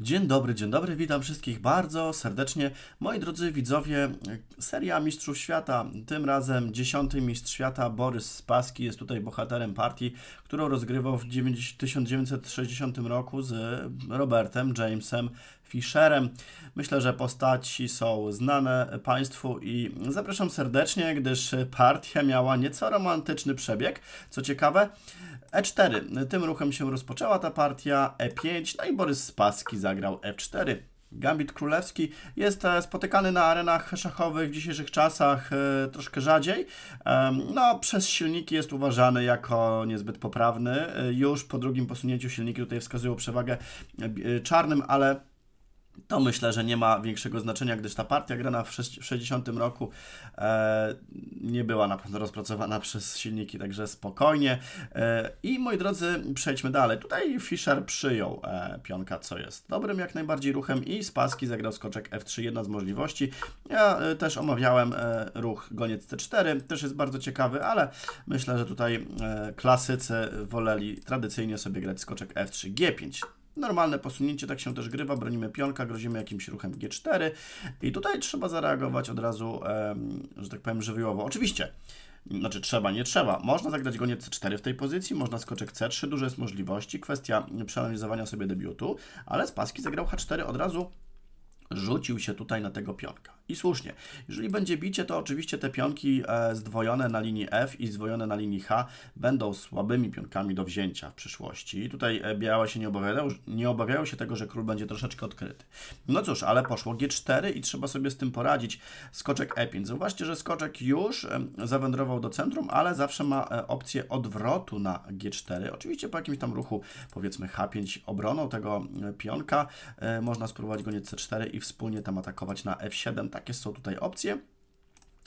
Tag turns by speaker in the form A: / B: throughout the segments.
A: Dzień dobry, dzień dobry, witam wszystkich bardzo serdecznie. Moi drodzy widzowie, seria Mistrzów Świata, tym razem dziesiąty Mistrz Świata, Borys Spaski jest tutaj bohaterem partii, którą rozgrywał w 1960 roku z Robertem Jamesem Fischerem. Myślę, że postaci są znane Państwu i zapraszam serdecznie, gdyż partia miała nieco romantyczny przebieg. Co ciekawe, E4. Tym ruchem się rozpoczęła ta partia, E5, no i Borys Spaski zagrał F4. E Gambit królewski jest e, spotykany na arenach szachowych w dzisiejszych czasach e, troszkę rzadziej. No, przez silniki jest uważany jako niezbyt poprawny. Już po drugim posunięciu silniki tutaj wskazują przewagę czarnym, ale to myślę, że nie ma większego znaczenia, gdyż ta partia grana w 60 roku e, nie była na pewno rozpracowana przez silniki, także spokojnie. E, I moi drodzy, przejdźmy dalej. Tutaj Fischer przyjął e, pionka, co jest dobrym jak najbardziej ruchem i z paski zagrał skoczek F3, jedna z możliwości. Ja e, też omawiałem e, ruch goniec C4, też jest bardzo ciekawy, ale myślę, że tutaj e, klasycy woleli tradycyjnie sobie grać skoczek F3, G5. Normalne posunięcie, tak się też grywa, bronimy pionka, grozimy jakimś ruchem G4 i tutaj trzeba zareagować od razu, że tak powiem, żywiołowo. Oczywiście, znaczy trzeba, nie trzeba. Można zagrać gonie C4 w tej pozycji, można skoczek C3, dużo jest możliwości. Kwestia przeanalizowania sobie debiutu, ale z paski zagrał H4 od razu rzucił się tutaj na tego pionka. I słusznie. Jeżeli będzie bicie, to oczywiście te pionki e, zdwojone na linii F i zdwojone na linii H będą słabymi pionkami do wzięcia w przyszłości. I tutaj e, białe się nie obawiają, nie obawiają się tego, że król będzie troszeczkę odkryty. No cóż, ale poszło G4 i trzeba sobie z tym poradzić. Skoczek E5. Zauważcie, że skoczek już e, zawędrował do centrum, ale zawsze ma opcję odwrotu na G4. Oczywiście po jakimś tam ruchu, powiedzmy H5 obroną tego pionka, można spróbować go nie C4 i wspólnie tam atakować na F7 takie są tutaj opcje.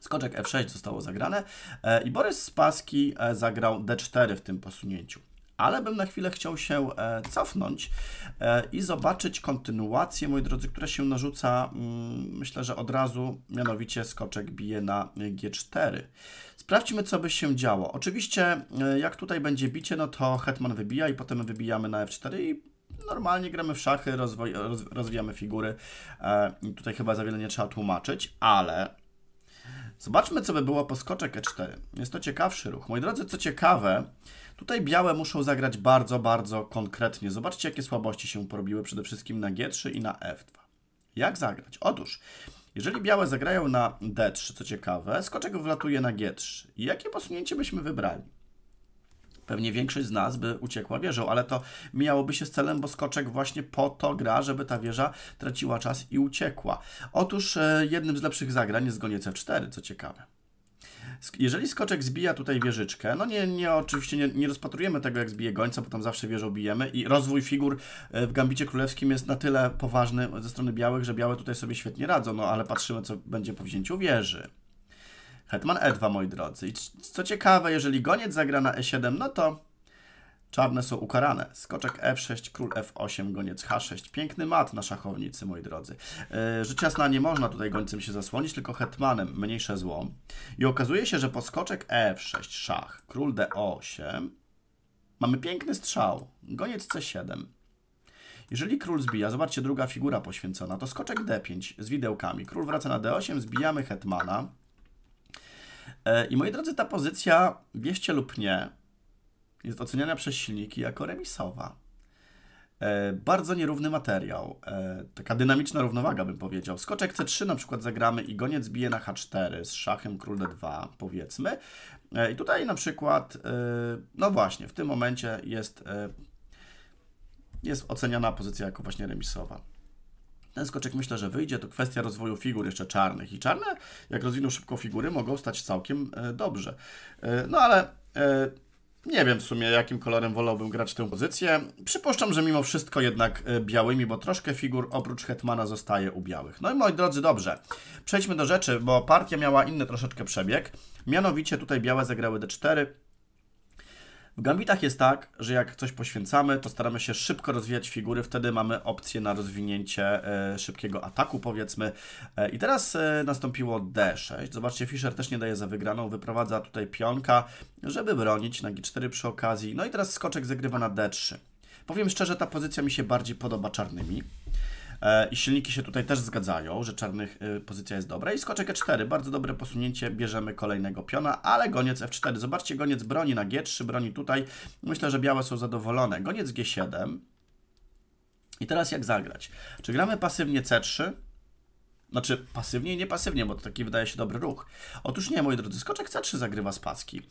A: Skoczek F6 zostało zagrane e, i Borys Spaski e, zagrał D4 w tym posunięciu. Ale bym na chwilę chciał się e, cofnąć i zobaczyć kontynuację, moi drodzy, która się narzuca, mm, myślę, że od razu, mianowicie skoczek bije na G4. Sprawdźmy, co by się działo. Oczywiście, jak tutaj będzie bicie, no to hetman wybija i potem wybijamy na F4 i normalnie gramy w szachy, rozwoj, roz, rozwijamy figury. E, I tutaj chyba za wiele nie trzeba tłumaczyć, ale zobaczmy, co by było po skoczek E4. Jest to ciekawszy ruch. Moi drodzy, co ciekawe, tutaj białe muszą zagrać bardzo, bardzo konkretnie. Zobaczcie, jakie słabości się porobiły przede wszystkim na G3 i na F2. Jak zagrać? Otóż, jeżeli białe zagrają na D3, co ciekawe, skoczek wlatuje na G3. Jakie posunięcie byśmy wybrali? Pewnie większość z nas by uciekła wieżą, ale to miałoby się z celem, bo skoczek właśnie po to gra, żeby ta wieża traciła czas i uciekła. Otóż e, jednym z lepszych zagrań jest gonie C4, co ciekawe. Jeżeli skoczek zbija tutaj wieżyczkę, no nie, nie oczywiście nie, nie, rozpatrujemy tego, jak zbije gońca, bo tam zawsze wieżą bijemy i rozwój figur e, w Gambicie Królewskim jest na tyle poważny ze strony białych, że białe tutaj sobie świetnie radzą, no ale patrzymy, co będzie po wzięciu wieży. Hetman E2, moi drodzy. I co ciekawe, jeżeli goniec zagra na E7, no to czarne są ukarane. Skoczek F6, król F8, goniec H6. Piękny mat na szachownicy, moi drodzy. Yy, rzecz jasna, nie można tutaj gońcem się zasłonić, tylko hetmanem mniejsze zło. I okazuje się, że po skoczek F6, szach, król D8, mamy piękny strzał. Goniec C7. Jeżeli król zbija, zobaczcie, druga figura poświęcona, to skoczek D5 z widełkami. Król wraca na D8, zbijamy hetmana. E, I moi drodzy, ta pozycja, wieście lub nie, jest oceniana przez silniki jako remisowa. E, bardzo nierówny materiał, e, taka dynamiczna równowaga bym powiedział. Skoczek C3 na przykład zagramy i goniec bije na H4 z szachem król D2 powiedzmy. I tutaj na przykład, no właśnie, w tym momencie jest, jest oceniana pozycja jako właśnie remisowa. Ten skoczek myślę, że wyjdzie. To kwestia rozwoju figur jeszcze czarnych. I czarne, jak rozwiną szybko figury, mogą stać całkiem e, dobrze. E, no ale e, nie wiem w sumie, jakim kolorem wolałbym grać tę pozycję. Przypuszczam, że mimo wszystko jednak białymi, bo troszkę figur oprócz Hetmana zostaje u białych. No i moi drodzy, dobrze. Przejdźmy do rzeczy, bo partia miała inny troszeczkę przebieg. Mianowicie tutaj białe zagrały D4, w gambitach jest tak, że jak coś poświęcamy, to staramy się szybko rozwijać figury, wtedy mamy opcję na rozwinięcie e, szybkiego ataku, powiedzmy. E, I teraz e, nastąpiło D6. Zobaczcie, Fischer też nie daje za wygraną, wyprowadza tutaj pionka, żeby bronić na G4 przy okazji. No i teraz skoczek zagrywa na D3. Powiem szczerze, ta pozycja mi się bardziej podoba czarnymi. E, I silniki się tutaj też zgadzają, że czarnych e, pozycja jest dobra. I skoczek E4, bardzo dobre posunięcie, bierzemy kolejnego piona, ale goniec F4. Zobaczcie, goniec broni na G3, broni tutaj. Myślę, że białe są zadowolone. Goniec G7. I teraz jak zagrać? Czy gramy pasywnie C3? Znaczy pasywnie i niepasywnie, bo to taki wydaje się dobry ruch. Otóż nie, moi drodzy, skoczek C3 zagrywa z paski.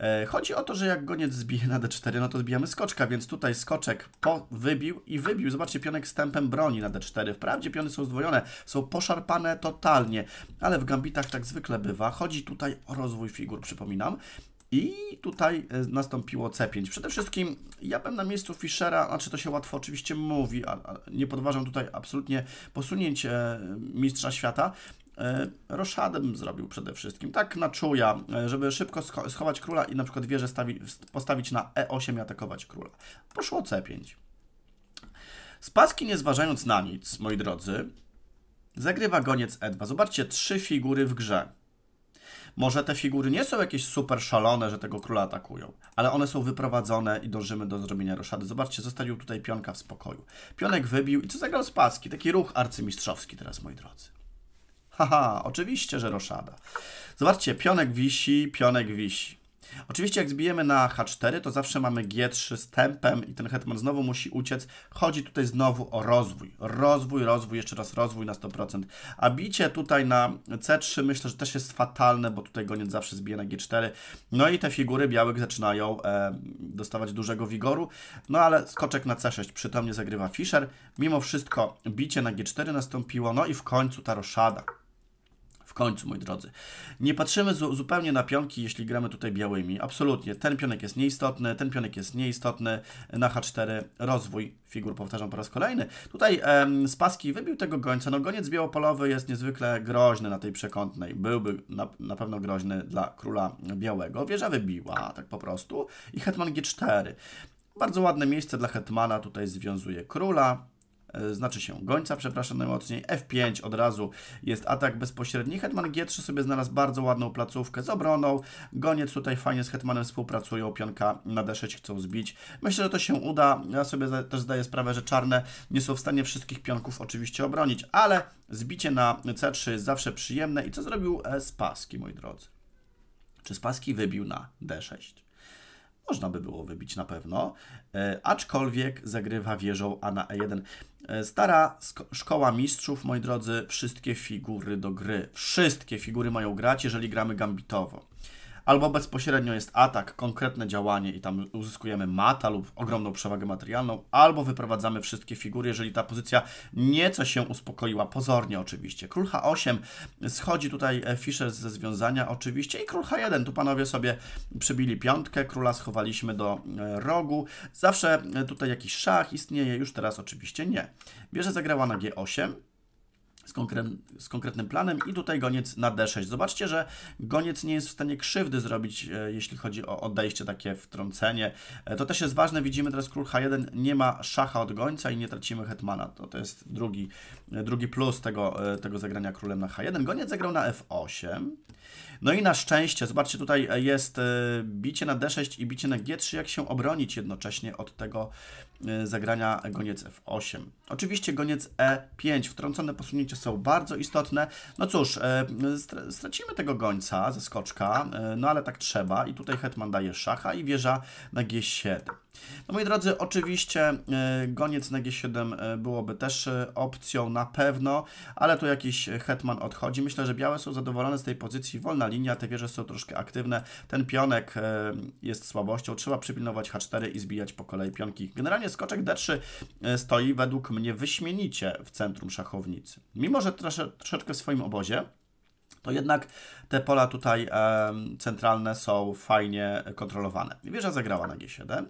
A: E, chodzi o to, że jak goniec zbije na D4, no to zbijamy skoczka, więc tutaj skoczek po wybił i wybił. Zobaczcie, pionek z tempem broni na D4. Wprawdzie piony są zdwojone, są poszarpane totalnie, ale w gambitach tak zwykle bywa. Chodzi tutaj o rozwój figur, przypominam. I tutaj e, nastąpiło C5. Przede wszystkim ja bym na miejscu Fischera, znaczy to się łatwo oczywiście mówi, a, nie podważam tutaj absolutnie posunięć e, mistrza świata, e, Roszadem zrobił przede wszystkim, tak na czuja, żeby szybko schować króla i na przykład wieżę stawi, postawić na e8 i atakować króla. Poszło c5. Spaski nie zważając na nic, moi drodzy, zagrywa goniec e2. Zobaczcie, trzy figury w grze. Może te figury nie są jakieś super szalone, że tego króla atakują, ale one są wyprowadzone i dążymy do zrobienia roszady. Zobaczcie, zostawił tutaj pionka w spokoju. Pionek wybił i co zagrał z paski? Taki ruch arcymistrzowski teraz, moi drodzy. Haha, oczywiście, że roszada. Zobaczcie, pionek wisi, pionek wisi. Oczywiście jak zbijemy na H4, to zawsze mamy G3 z tempem i ten hetman znowu musi uciec. Chodzi tutaj znowu o rozwój. Rozwój, rozwój, jeszcze raz rozwój na 100%. A bicie tutaj na C3 myślę, że też jest fatalne, bo tutaj goniec zawsze zbije na G4. No i te figury białych zaczynają e, dostawać dużego wigoru. No ale skoczek na C6 przytomnie zagrywa Fischer. Mimo wszystko bicie na G4 nastąpiło, no i w końcu ta roszada. W końcu, moi drodzy. Nie patrzymy zu zupełnie na pionki, jeśli gramy tutaj białymi. Absolutnie. Ten pionek jest nieistotny, ten pionek jest nieistotny. Na H4 rozwój figur, powtarzam po raz kolejny. Tutaj em, z paski wybił tego gońca. No goniec białopolowy jest niezwykle groźny na tej przekątnej. Byłby na, na pewno groźny dla króla białego. Wieża wybiła, tak po prostu. I hetman G4. Bardzo ładne miejsce dla hetmana. Tutaj związuje króla. E, znaczy się gońca, przepraszam najmocniej, F5 od razu jest atak bezpośredni, hetman G3 sobie znalazł bardzo ładną placówkę z obroną, goniec tutaj fajnie z hetmanem współpracują, pionka na D6 chcą zbić, myślę, że to się uda, ja sobie też zdaję sprawę, że czarne nie są w stanie wszystkich pionków oczywiście obronić, ale zbicie na C3 jest zawsze przyjemne i co zrobił e, Spaski, moi drodzy? Czy Spaski wybił na D6? Można by było wybić na pewno, e, aczkolwiek zagrywa wieżą A na E1. E, stara szkoła mistrzów, moi drodzy, wszystkie figury do gry. Wszystkie figury mają grać, jeżeli gramy gambitowo albo bezpośrednio jest atak, konkretne działanie i tam uzyskujemy mata lub ogromną przewagę materialną, albo wyprowadzamy wszystkie figury, jeżeli ta pozycja nieco się uspokoiła, pozornie oczywiście. Król H8 schodzi tutaj e, Fischer ze związania oczywiście i król H1, tu panowie sobie przybili piątkę, króla schowaliśmy do e, rogu, zawsze e, tutaj jakiś szach istnieje, już teraz oczywiście nie. Bierze zagrała na G8, z, konkre z, konkretnym planem i tutaj goniec na d6. Zobaczcie, że goniec nie jest w stanie krzywdy zrobić, e, jeśli chodzi o odejście, takie wtrącenie. E, to też jest ważne, widzimy teraz król h1 nie ma szacha od gońca i nie tracimy hetmana. To, to jest drugi, e, drugi plus tego, e, tego zagrania królem na h1. Goniec zagrał na f8. No i na szczęście, zobaczcie, tutaj e, jest e, bicie na d6 i bicie na g3, jak się obronić jednocześnie od tego zagrania goniec f8. Oczywiście goniec e5, wtrącone posunięcie są bardzo istotne. No cóż, e, stracimy tego gońca ze skoczka, e, no ale tak trzeba i tutaj hetman daje szacha i wieża na g7. No moi drodzy, oczywiście e, goniec na G7 e, byłoby też e, opcją na pewno, ale tu jakiś hetman odchodzi. Myślę, że białe są zadowolone z tej pozycji. Wolna linia, te wieże są troszkę aktywne. Ten pionek jest słabością. Trzeba przypilnować H4 i zbijać po kolei pionki. Generalnie skoczek D3 stoi według mnie wyśmienicie w centrum szachownicy. Mimo, że troszeczkę w swoim obozie, to jednak te pola tutaj centralne są fajnie kontrolowane. Wieża zagrała na G7.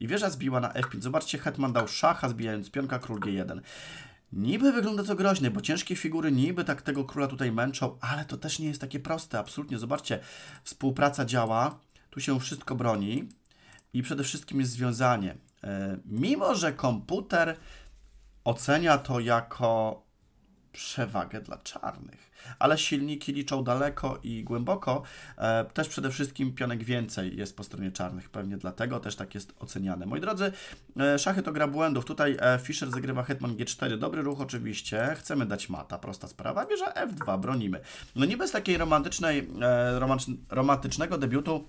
A: I wieża zbiła na f5. Zobaczcie, hetman dał szacha, zbijając pionka, król g1. Niby wygląda to groźnie, bo ciężkie figury niby tak tego króla tutaj męczą, ale to też nie jest takie proste, absolutnie. Zobaczcie, współpraca działa, tu się wszystko broni i przede wszystkim jest związanie. E, mimo, że komputer ocenia to jako przewagę dla czarnych. Ale silniki liczą daleko i głęboko. E, też przede wszystkim pionek więcej jest po stronie czarnych, pewnie dlatego też tak jest oceniane. Moi drodzy, e, szachy to gra błędów. Tutaj e, Fischer zagrywa hetman g4. Dobry ruch oczywiście. Chcemy dać mata, prosta sprawa. Bierze f2, bronimy. No nie bez takiej romantycznej, e, romantycznego debiutu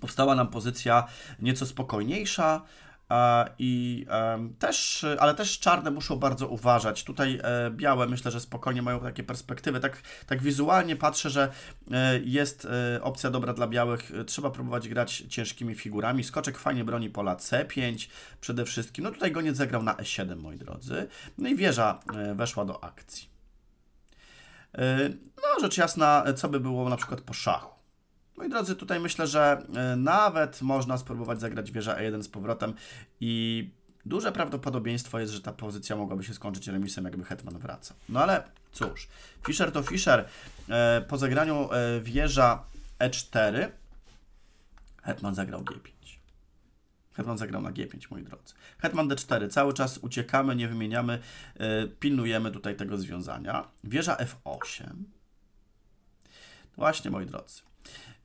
A: powstała nam pozycja nieco spokojniejsza, i też, ale też czarne muszą bardzo uważać. Tutaj e, białe myślę, że spokojnie mają takie perspektywy. Tak, tak wizualnie patrzę, że e, jest e, opcja dobra dla białych. Trzeba próbować grać ciężkimi figurami. Skoczek fajnie broni pola C5 przede wszystkim. No tutaj goniec zagrał na E7, moi drodzy. No i wieża weszła do akcji. No, rzecz jasna, co by było na przykład po szachu? Moi drodzy, tutaj myślę, że e, nawet można spróbować zagrać wieża E1 z powrotem i duże prawdopodobieństwo jest, że ta pozycja mogłaby się skończyć remisem, jakby Hetman wraca. No ale cóż, Fischer to Fischer. E, po zagraniu e, wieża E4 Hetman zagrał G5. Hetman zagrał na G5, moi drodzy. Hetman D4. Cały czas uciekamy, nie wymieniamy, pilnujemy tutaj tego związania. Wieża F8. No właśnie, moi drodzy.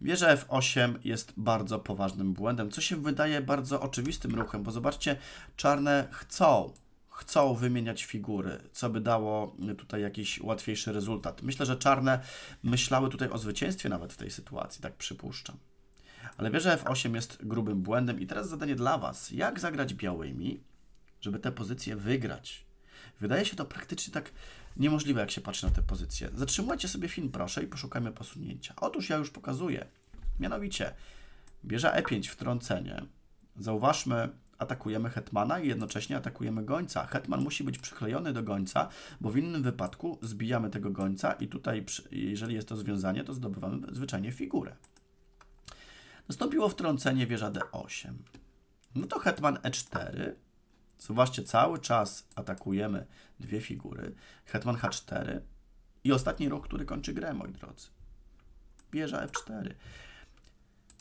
A: Wieża F8 jest bardzo poważnym błędem, co się wydaje bardzo oczywistym ruchem, bo zobaczcie, czarne chcą, chcą wymieniać figury, co by dało tutaj jakiś łatwiejszy rezultat. Myślę, że czarne myślały tutaj o zwycięstwie nawet w tej sytuacji, tak przypuszczam. Ale wieża F8 jest grubym błędem i teraz zadanie dla Was. Jak zagrać białymi, żeby te pozycje wygrać? Wydaje się to praktycznie tak niemożliwe, jak się patrzy na te pozycje. Zatrzymujcie sobie film, proszę, i poszukajmy posunięcia. Otóż ja już pokazuję. Mianowicie, bierze E5 wtrącenie. Zauważmy, atakujemy hetmana i jednocześnie atakujemy gońca. Hetman musi być przyklejony do gońca, bo w innym wypadku zbijamy tego gońca i tutaj, jeżeli jest to związanie, to zdobywamy zwyczajnie figurę. Nastąpiło wtrącenie wieża D8. No to hetman E4 Zobaczcie, cały czas atakujemy dwie figury. Hetman H4 i ostatni ruch, który kończy grę, moi drodzy. Bierze F4.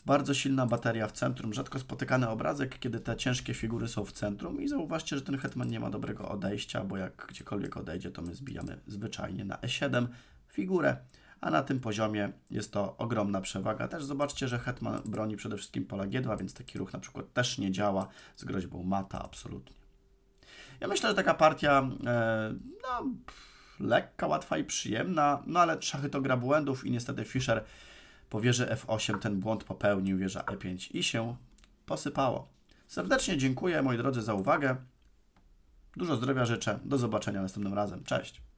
A: Bardzo silna bateria w centrum, rzadko spotykany obrazek, kiedy te ciężkie figury są w centrum i zauważcie, że ten hetman nie ma dobrego odejścia, bo jak gdziekolwiek odejdzie, to my zbijamy zwyczajnie na E7 figurę, a na tym poziomie jest to ogromna przewaga. Też zobaczcie, że hetman broni przede wszystkim pola G2, więc taki ruch na przykład też nie działa z groźbą mata absolutnie. Ja myślę, że taka partia e, no, lekka, łatwa i przyjemna, no ale szachy to gra błędów i niestety Fischer po wieży F8 ten błąd popełnił, wieża E5 i się posypało. Serdecznie dziękuję moi drodzy za uwagę. Dużo zdrowia życzę. Do zobaczenia następnym razem. Cześć.